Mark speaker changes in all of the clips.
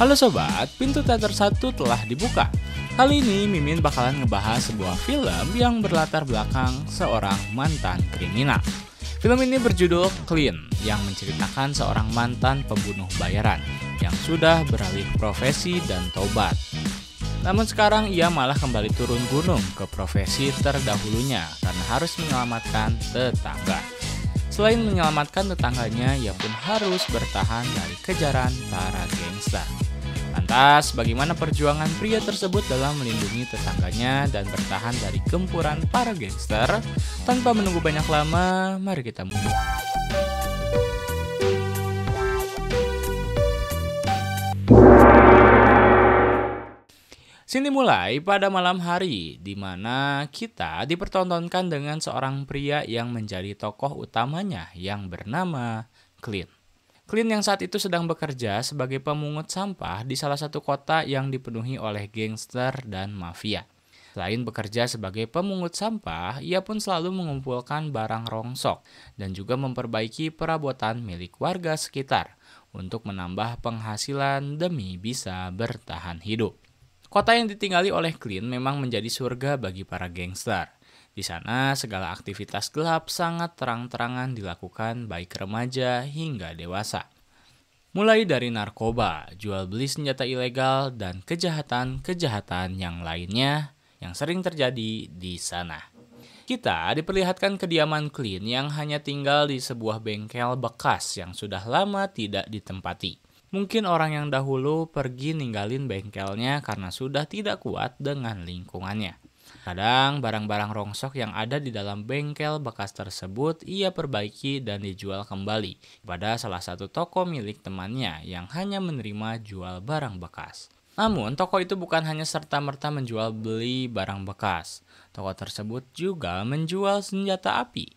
Speaker 1: Halo Sobat, pintu teater satu telah dibuka. Kali ini Mimin bakalan ngebahas sebuah film yang berlatar belakang seorang mantan kriminal. Film ini berjudul Clean, yang menceritakan seorang mantan pembunuh bayaran yang sudah beralih profesi dan tobat. Namun sekarang ia malah kembali turun gunung ke profesi terdahulunya karena harus menyelamatkan tetangga. Selain menyelamatkan tetangganya, ia pun harus bertahan dari kejaran para gangster. Lantas, bagaimana perjuangan pria tersebut dalam melindungi tetangganya dan bertahan dari gempuran para gangster? Tanpa menunggu banyak lama, mari kita mulai. Sini mulai pada malam hari, di mana kita dipertontonkan dengan seorang pria yang menjadi tokoh utamanya yang bernama Clint. Clean yang saat itu sedang bekerja sebagai pemungut sampah di salah satu kota yang dipenuhi oleh gangster dan mafia. Selain bekerja sebagai pemungut sampah, ia pun selalu mengumpulkan barang rongsok dan juga memperbaiki perabotan milik warga sekitar untuk menambah penghasilan demi bisa bertahan hidup. Kota yang ditinggali oleh Clint memang menjadi surga bagi para gangster. Di sana, segala aktivitas gelap sangat terang-terangan dilakukan baik remaja hingga dewasa. Mulai dari narkoba, jual beli senjata ilegal, dan kejahatan-kejahatan yang lainnya yang sering terjadi di sana. Kita diperlihatkan kediaman Clean yang hanya tinggal di sebuah bengkel bekas yang sudah lama tidak ditempati. Mungkin orang yang dahulu pergi ninggalin bengkelnya karena sudah tidak kuat dengan lingkungannya. Kadang barang-barang rongsok yang ada di dalam bengkel bekas tersebut ia perbaiki dan dijual kembali pada salah satu toko milik temannya yang hanya menerima jual barang bekas. Namun, toko itu bukan hanya serta-merta menjual beli barang bekas. Toko tersebut juga menjual senjata api.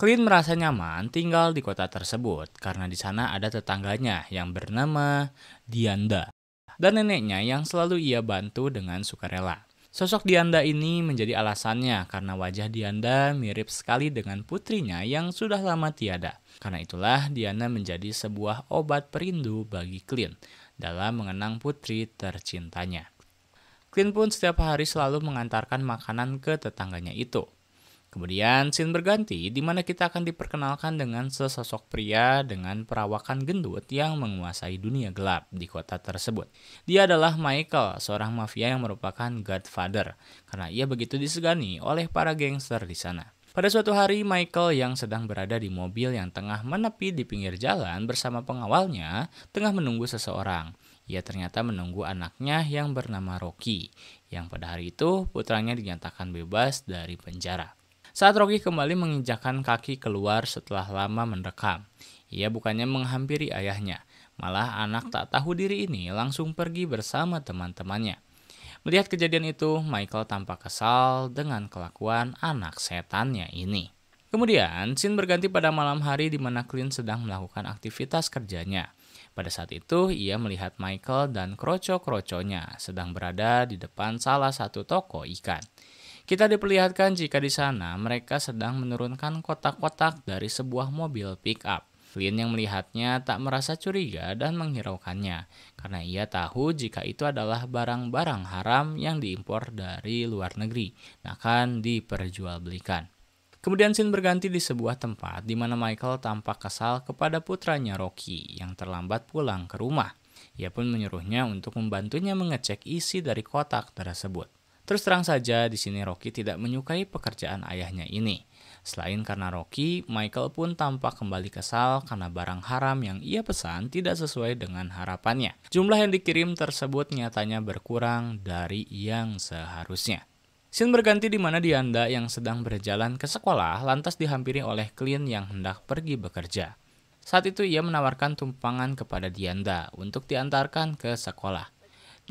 Speaker 1: Clean merasa nyaman tinggal di kota tersebut karena di sana ada tetangganya yang bernama Dianda dan neneknya yang selalu ia bantu dengan sukarela. Sosok Dianda ini menjadi alasannya karena wajah Dianda mirip sekali dengan putrinya yang sudah lama tiada. Karena itulah Diana menjadi sebuah obat perindu bagi Clint dalam mengenang putri tercintanya. Clint pun setiap hari selalu mengantarkan makanan ke tetangganya itu. Kemudian scene berganti di mana kita akan diperkenalkan dengan sesosok pria dengan perawakan gendut yang menguasai dunia gelap di kota tersebut. Dia adalah Michael, seorang mafia yang merupakan Godfather karena ia begitu disegani oleh para gangster di sana. Pada suatu hari, Michael yang sedang berada di mobil yang tengah menepi di pinggir jalan bersama pengawalnya tengah menunggu seseorang. Ia ternyata menunggu anaknya yang bernama Rocky, yang pada hari itu putranya dinyatakan bebas dari penjara saat Rocky kembali menginjakan kaki keluar setelah lama mendekam. Ia bukannya menghampiri ayahnya, malah anak tak tahu diri ini langsung pergi bersama teman-temannya. Melihat kejadian itu, Michael tampak kesal dengan kelakuan anak setannya ini. Kemudian, Sin berganti pada malam hari di mana Clint sedang melakukan aktivitas kerjanya. Pada saat itu, ia melihat Michael dan kroco-kroconya sedang berada di depan salah satu toko ikan. Kita diperlihatkan jika di sana mereka sedang menurunkan kotak-kotak dari sebuah mobil pick-up. Lin yang melihatnya tak merasa curiga dan menghiraukannya, karena ia tahu jika itu adalah barang-barang haram yang diimpor dari luar negeri, akan diperjualbelikan. Kemudian Sin berganti di sebuah tempat di mana Michael tampak kesal kepada putranya Rocky yang terlambat pulang ke rumah. Ia pun menyuruhnya untuk membantunya mengecek isi dari kotak tersebut. Terus terang saja, di sini Rocky tidak menyukai pekerjaan ayahnya ini. Selain karena Rocky, Michael pun tampak kembali kesal karena barang haram yang ia pesan tidak sesuai dengan harapannya. Jumlah yang dikirim tersebut nyatanya berkurang dari yang seharusnya. Sin berganti di mana Dianda yang sedang berjalan ke sekolah lantas dihampiri oleh klien yang hendak pergi bekerja. Saat itu ia menawarkan tumpangan kepada Dianda untuk diantarkan ke sekolah.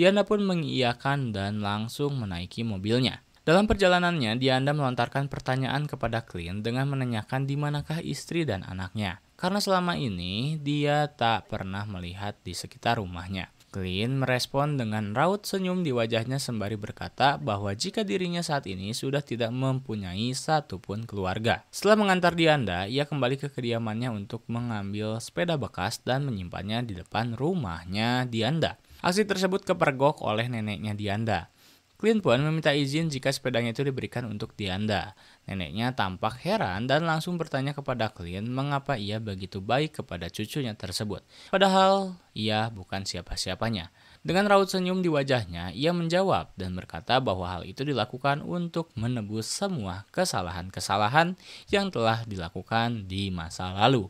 Speaker 1: Dianda pun mengiyakan dan langsung menaiki mobilnya. Dalam perjalanannya, Dianda melontarkan pertanyaan kepada Clint dengan menanyakan di manakah istri dan anaknya. Karena selama ini dia tak pernah melihat di sekitar rumahnya. Clint merespon dengan raut senyum di wajahnya sembari berkata bahwa jika dirinya saat ini sudah tidak mempunyai satupun keluarga. Setelah mengantar Dianda, ia kembali ke kediamannya untuk mengambil sepeda bekas dan menyimpannya di depan rumahnya Dianda. Aksi tersebut kepergok oleh neneknya Dianda. Klien pun meminta izin jika sepedanya itu diberikan untuk Dianda. Neneknya tampak heran dan langsung bertanya kepada Klien mengapa ia begitu baik kepada cucunya tersebut. Padahal ia bukan siapa-siapanya. Dengan raut senyum di wajahnya, ia menjawab dan berkata bahwa hal itu dilakukan untuk menebus semua kesalahan-kesalahan yang telah dilakukan di masa lalu.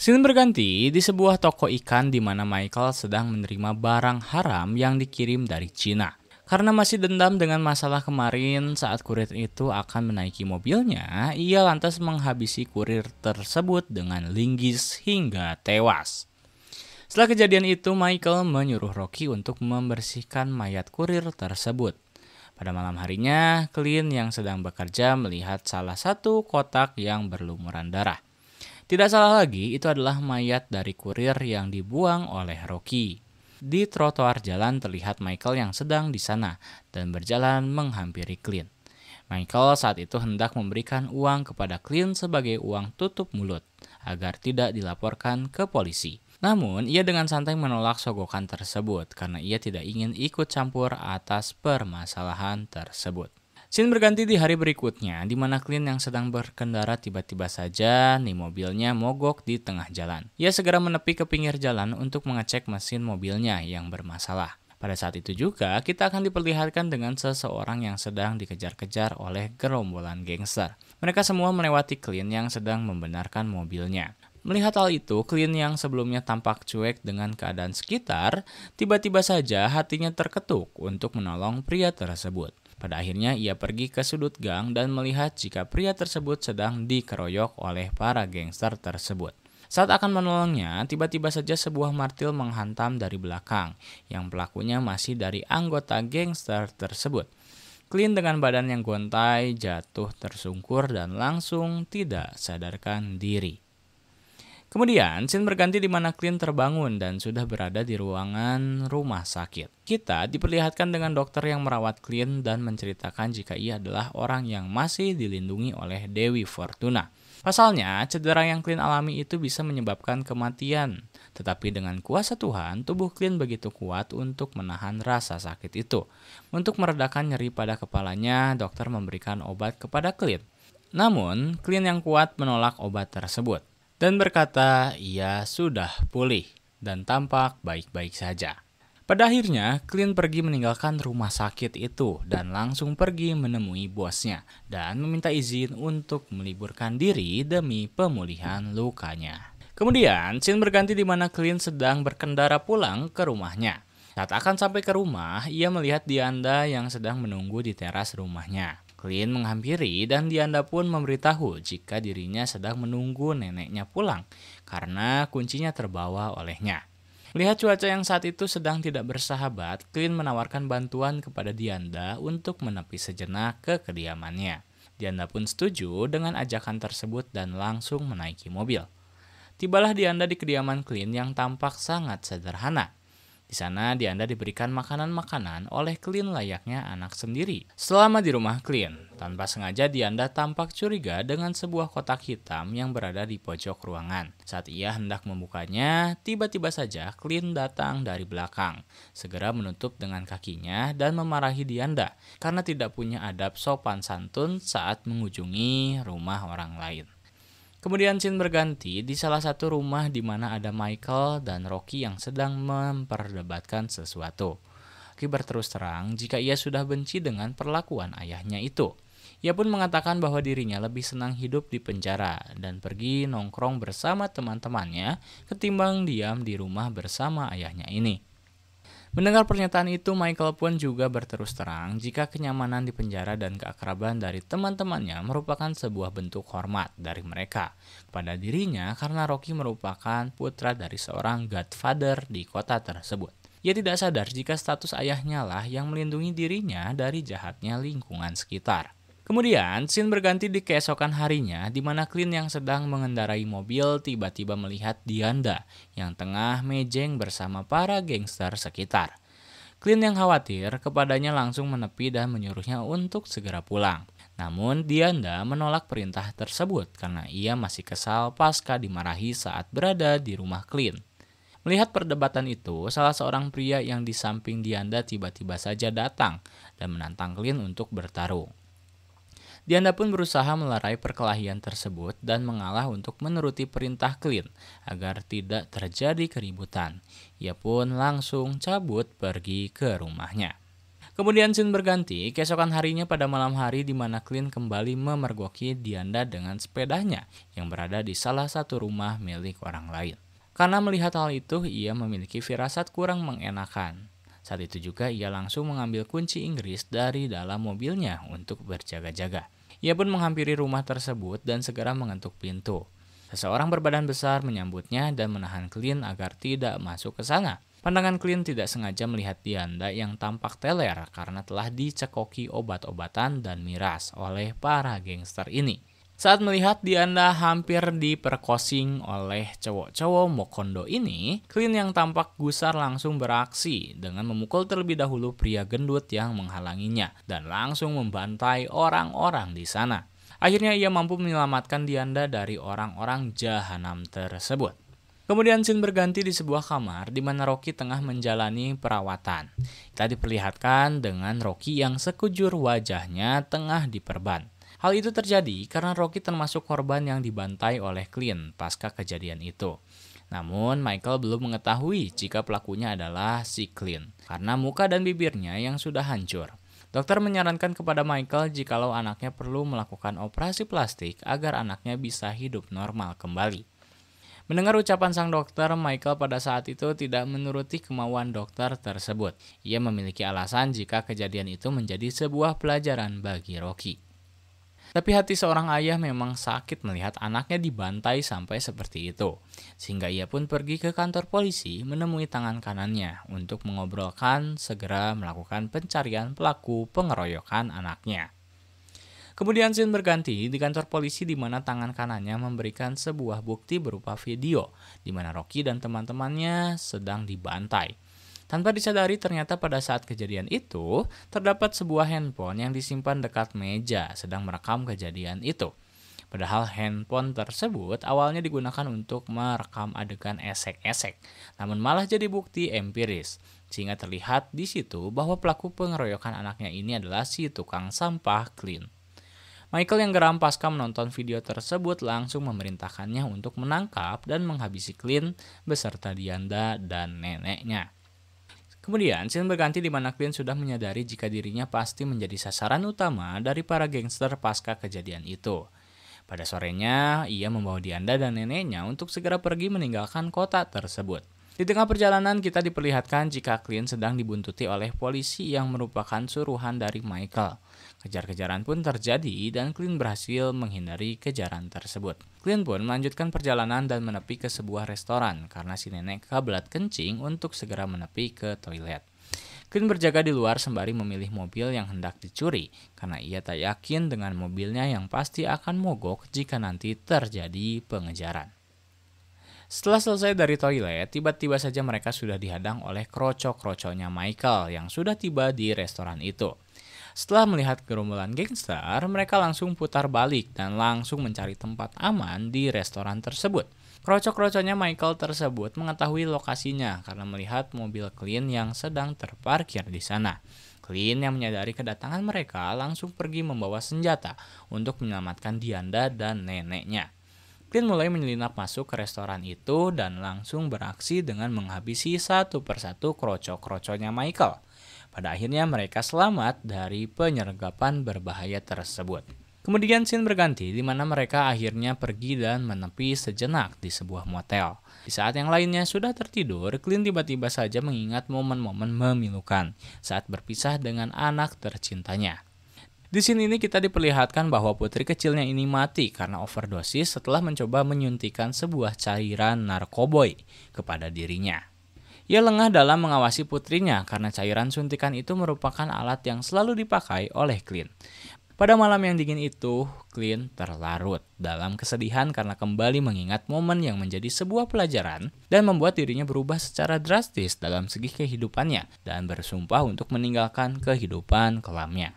Speaker 1: Scene berganti di sebuah toko ikan di mana Michael sedang menerima barang haram yang dikirim dari Cina. Karena masih dendam dengan masalah kemarin saat kurir itu akan menaiki mobilnya, ia lantas menghabisi kurir tersebut dengan linggis hingga tewas. Setelah kejadian itu, Michael menyuruh Rocky untuk membersihkan mayat kurir tersebut. Pada malam harinya, Clint yang sedang bekerja melihat salah satu kotak yang berlumuran darah. Tidak salah lagi, itu adalah mayat dari kurir yang dibuang oleh Rocky. Di trotoar jalan terlihat Michael yang sedang di sana dan berjalan menghampiri Clint. Michael saat itu hendak memberikan uang kepada Clint sebagai uang tutup mulut agar tidak dilaporkan ke polisi. Namun, ia dengan santai menolak sogokan tersebut karena ia tidak ingin ikut campur atas permasalahan tersebut. Scene berganti di hari berikutnya, di mana Clint yang sedang berkendara tiba-tiba saja nih mobilnya mogok di tengah jalan. Ia segera menepi ke pinggir jalan untuk mengecek mesin mobilnya yang bermasalah. Pada saat itu juga, kita akan diperlihatkan dengan seseorang yang sedang dikejar-kejar oleh gerombolan gangster. Mereka semua melewati Clint yang sedang membenarkan mobilnya. Melihat hal itu, Clint yang sebelumnya tampak cuek dengan keadaan sekitar, tiba-tiba saja hatinya terketuk untuk menolong pria tersebut. Pada akhirnya ia pergi ke sudut gang dan melihat jika pria tersebut sedang dikeroyok oleh para gangster tersebut. Saat akan menolongnya, tiba-tiba saja sebuah martil menghantam dari belakang, yang pelakunya masih dari anggota gangster tersebut. Clean dengan badan yang gontai jatuh tersungkur dan langsung tidak sadarkan diri. Kemudian, scene berganti di mana Clint terbangun dan sudah berada di ruangan rumah sakit. Kita diperlihatkan dengan dokter yang merawat Clint dan menceritakan jika ia adalah orang yang masih dilindungi oleh Dewi Fortuna. Pasalnya, cedera yang Clint alami itu bisa menyebabkan kematian. Tetapi dengan kuasa Tuhan, tubuh Clint begitu kuat untuk menahan rasa sakit itu. Untuk meredakan nyeri pada kepalanya, dokter memberikan obat kepada Clint. Namun, Clint yang kuat menolak obat tersebut dan berkata ia sudah pulih dan tampak baik-baik saja. Pada akhirnya, Clint pergi meninggalkan rumah sakit itu dan langsung pergi menemui bosnya dan meminta izin untuk meliburkan diri demi pemulihan lukanya. Kemudian, scene berganti di mana Clint sedang berkendara pulang ke rumahnya. Saat akan sampai ke rumah, ia melihat Dianda yang sedang menunggu di teras rumahnya. Lin menghampiri dan Dianda pun memberitahu jika dirinya sedang menunggu neneknya pulang karena kuncinya terbawa olehnya. Lihat cuaca yang saat itu sedang tidak bersahabat, Clint menawarkan bantuan kepada Dianda untuk menepi sejenak ke kediamannya. Dianda pun setuju dengan ajakan tersebut dan langsung menaiki mobil. Tibalah Dianda di kediaman Clint yang tampak sangat sederhana. Di sana, di Anda diberikan makanan-makanan oleh Clean layaknya anak sendiri. Selama di rumah Clean, tanpa sengaja di Anda tampak curiga dengan sebuah kotak hitam yang berada di pojok ruangan. Saat ia hendak membukanya, tiba-tiba saja Clean datang dari belakang, segera menutup dengan kakinya dan memarahi Dianda karena tidak punya adab sopan santun saat mengunjungi rumah orang lain. Kemudian Shin berganti di salah satu rumah di mana ada Michael dan Rocky yang sedang memperdebatkan sesuatu. Rocky terus terang jika ia sudah benci dengan perlakuan ayahnya itu. Ia pun mengatakan bahwa dirinya lebih senang hidup di penjara dan pergi nongkrong bersama teman-temannya ketimbang diam di rumah bersama ayahnya ini. Mendengar pernyataan itu, Michael pun juga berterus terang jika kenyamanan di penjara dan keakraban dari teman-temannya merupakan sebuah bentuk hormat dari mereka kepada dirinya karena Rocky merupakan putra dari seorang godfather di kota tersebut. Ia tidak sadar jika status ayahnya lah yang melindungi dirinya dari jahatnya lingkungan sekitar. Kemudian, scene berganti di keesokan harinya di mana Clint yang sedang mengendarai mobil tiba-tiba melihat Dianda yang tengah mejeng bersama para gangster sekitar. Clint yang khawatir kepadanya langsung menepi dan menyuruhnya untuk segera pulang. Namun Dianda menolak perintah tersebut karena ia masih kesal pasca dimarahi saat berada di rumah Clint. Melihat perdebatan itu, salah seorang pria yang di samping Dianda tiba-tiba saja datang dan menantang Clint untuk bertarung. Diana pun berusaha melerai perkelahian tersebut dan mengalah untuk menuruti perintah Clint agar tidak terjadi keributan. Ia pun langsung cabut pergi ke rumahnya. Kemudian scene berganti, keesokan harinya pada malam hari di mana Clint kembali memergoki Dianda dengan sepedanya yang berada di salah satu rumah milik orang lain. Karena melihat hal itu, ia memiliki firasat kurang mengenakan. Saat itu juga ia langsung mengambil kunci Inggris dari dalam mobilnya untuk berjaga-jaga. Ia pun menghampiri rumah tersebut dan segera mengetuk pintu. Seseorang berbadan besar menyambutnya dan menahan Clint agar tidak masuk ke sana. Pandangan Clint tidak sengaja melihat Dianda yang tampak teler karena telah dicekoki obat-obatan dan miras oleh para gangster ini. Saat melihat di hampir diperkosing oleh cowok-cowok Mokondo ini, Clean yang tampak gusar langsung beraksi dengan memukul terlebih dahulu pria gendut yang menghalanginya dan langsung membantai orang-orang di sana. Akhirnya ia mampu menyelamatkan Dianda dari orang-orang jahanam tersebut. Kemudian Shin berganti di sebuah kamar di mana Rocky tengah menjalani perawatan. Kita diperlihatkan dengan Rocky yang sekujur wajahnya tengah diperban. Hal itu terjadi karena Rocky termasuk korban yang dibantai oleh Clint pasca kejadian itu. Namun, Michael belum mengetahui jika pelakunya adalah si Clint karena muka dan bibirnya yang sudah hancur. Dokter menyarankan kepada Michael jikalau anaknya perlu melakukan operasi plastik agar anaknya bisa hidup normal kembali. Mendengar ucapan sang dokter, Michael pada saat itu tidak menuruti kemauan dokter tersebut. Ia memiliki alasan jika kejadian itu menjadi sebuah pelajaran bagi Rocky. Tapi hati seorang ayah memang sakit melihat anaknya dibantai sampai seperti itu. Sehingga ia pun pergi ke kantor polisi menemui tangan kanannya untuk mengobrolkan segera melakukan pencarian pelaku pengeroyokan anaknya. Kemudian Sin berganti di kantor polisi di mana tangan kanannya memberikan sebuah bukti berupa video di mana Rocky dan teman-temannya sedang dibantai. Tanpa disadari ternyata pada saat kejadian itu terdapat sebuah handphone yang disimpan dekat meja sedang merekam kejadian itu. Padahal handphone tersebut awalnya digunakan untuk merekam adegan esek-esek, namun malah jadi bukti empiris. Sehingga terlihat di situ bahwa pelaku pengeroyokan anaknya ini adalah si tukang sampah Clean. Michael yang geram pasca menonton video tersebut langsung memerintahkannya untuk menangkap dan menghabisi Clint beserta Dianda dan neneknya. Kemudian, scene berganti di mana Queen sudah menyadari jika dirinya pasti menjadi sasaran utama dari para gangster pasca kejadian itu. Pada sorenya, ia membawa Dianda dan neneknya untuk segera pergi meninggalkan kota tersebut. Di tengah perjalanan, kita diperlihatkan jika Clint sedang dibuntuti oleh polisi yang merupakan suruhan dari Michael. Kejar-kejaran pun terjadi dan Clint berhasil menghindari kejaran tersebut. Clint pun melanjutkan perjalanan dan menepi ke sebuah restoran karena si nenek kebelat kencing untuk segera menepi ke toilet. Clint berjaga di luar sembari memilih mobil yang hendak dicuri karena ia tak yakin dengan mobilnya yang pasti akan mogok jika nanti terjadi pengejaran. Setelah selesai dari toilet, tiba-tiba saja mereka sudah dihadang oleh kroco-kroconya Michael yang sudah tiba di restoran itu. Setelah melihat gerombolan gangster, mereka langsung putar balik dan langsung mencari tempat aman di restoran tersebut. krocok kroconya Michael tersebut mengetahui lokasinya karena melihat mobil Clean yang sedang terparkir di sana. Clean yang menyadari kedatangan mereka langsung pergi membawa senjata untuk menyelamatkan Dianda dan neneknya. Clean mulai menyelinap masuk ke restoran itu dan langsung beraksi dengan menghabisi satu persatu krocok kroconya Michael. Pada akhirnya mereka selamat dari penyergapan berbahaya tersebut. Kemudian scene berganti di mana mereka akhirnya pergi dan menepi sejenak di sebuah motel. Di saat yang lainnya sudah tertidur, Clint tiba-tiba saja mengingat momen-momen memilukan saat berpisah dengan anak tercintanya. Di sini ini kita diperlihatkan bahwa putri kecilnya ini mati karena overdosis setelah mencoba menyuntikan sebuah cairan narkoboy kepada dirinya. Ia lengah dalam mengawasi putrinya karena cairan suntikan itu merupakan alat yang selalu dipakai oleh Clint. Pada malam yang dingin itu, Clint terlarut dalam kesedihan karena kembali mengingat momen yang menjadi sebuah pelajaran dan membuat dirinya berubah secara drastis dalam segi kehidupannya dan bersumpah untuk meninggalkan kehidupan kelamnya.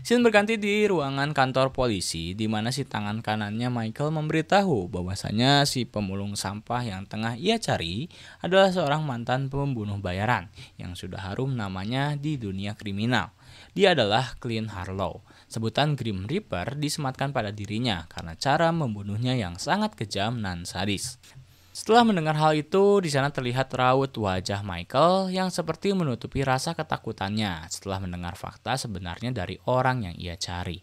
Speaker 1: Scene berganti di ruangan kantor polisi di mana si tangan kanannya Michael memberitahu bahwasanya si pemulung sampah yang tengah ia cari adalah seorang mantan pembunuh bayaran yang sudah harum namanya di dunia kriminal. Dia adalah Clint Harlow. Sebutan Grim Reaper disematkan pada dirinya karena cara membunuhnya yang sangat kejam dan sadis. Setelah mendengar hal itu, di sana terlihat raut wajah Michael yang seperti menutupi rasa ketakutannya setelah mendengar fakta sebenarnya dari orang yang ia cari.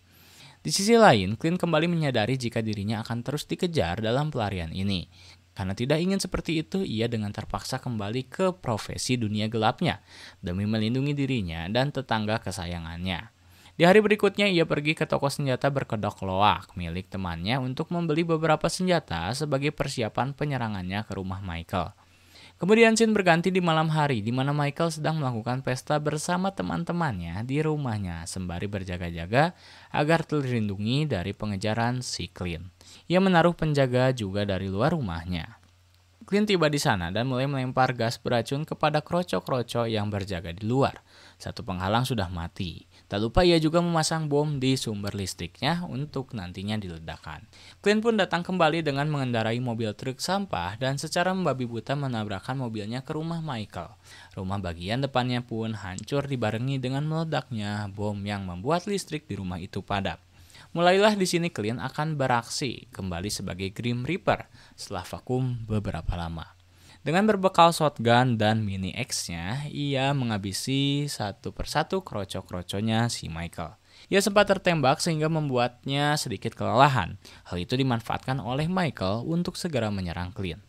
Speaker 1: Di sisi lain, Clint kembali menyadari jika dirinya akan terus dikejar dalam pelarian ini. Karena tidak ingin seperti itu, ia dengan terpaksa kembali ke profesi dunia gelapnya demi melindungi dirinya dan tetangga kesayangannya. Di hari berikutnya ia pergi ke toko senjata berkedok loak milik temannya untuk membeli beberapa senjata sebagai persiapan penyerangannya ke rumah Michael. Kemudian scene berganti di malam hari di mana Michael sedang melakukan pesta bersama teman-temannya di rumahnya sembari berjaga-jaga agar terlindungi dari pengejaran si Clint. Ia menaruh penjaga juga dari luar rumahnya. Clint tiba di sana dan mulai melempar gas beracun kepada kroco-kroco yang berjaga di luar. Satu penghalang sudah mati. Tak lupa ia juga memasang bom di sumber listriknya untuk nantinya diledakkan. Clint pun datang kembali dengan mengendarai mobil truk sampah dan secara membabi buta menabrakkan mobilnya ke rumah Michael. Rumah bagian depannya pun hancur dibarengi dengan meledaknya bom yang membuat listrik di rumah itu padam. Mulailah di sini Clint akan beraksi kembali sebagai Grim Reaper setelah vakum beberapa lama. Dengan berbekal shotgun dan mini X-nya, ia menghabisi satu persatu kroco-kroconya si Michael. Ia sempat tertembak sehingga membuatnya sedikit kelelahan. Hal itu dimanfaatkan oleh Michael untuk segera menyerang Clint.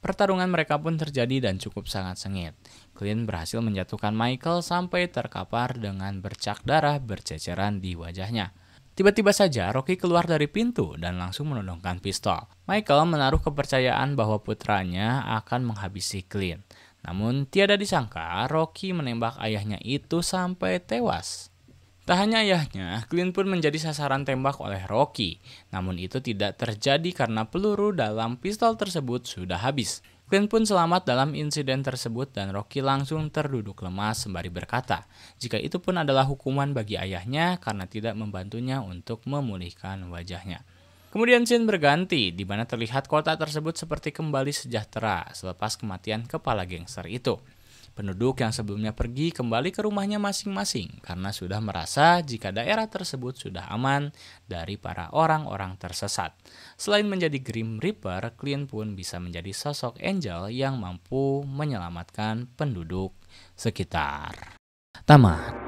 Speaker 1: Pertarungan mereka pun terjadi dan cukup sangat sengit. Clint berhasil menjatuhkan Michael sampai terkapar dengan bercak darah berceceran di wajahnya. Tiba-tiba saja Rocky keluar dari pintu dan langsung menodongkan pistol. Michael menaruh kepercayaan bahwa putranya akan menghabisi Clint. Namun tiada disangka Rocky menembak ayahnya itu sampai tewas. Tak hanya ayahnya, Clint pun menjadi sasaran tembak oleh Rocky. Namun itu tidak terjadi karena peluru dalam pistol tersebut sudah habis. Quinn pun selamat dalam insiden tersebut dan Rocky langsung terduduk lemas sembari berkata, jika itu pun adalah hukuman bagi ayahnya karena tidak membantunya untuk memulihkan wajahnya. Kemudian Shin berganti, di mana terlihat kota tersebut seperti kembali sejahtera selepas kematian kepala gangster itu. Penduduk yang sebelumnya pergi kembali ke rumahnya masing-masing karena sudah merasa jika daerah tersebut sudah aman dari para orang-orang tersesat. Selain menjadi Grim Reaper, Clint pun bisa menjadi sosok angel yang mampu menyelamatkan penduduk sekitar. Tamat.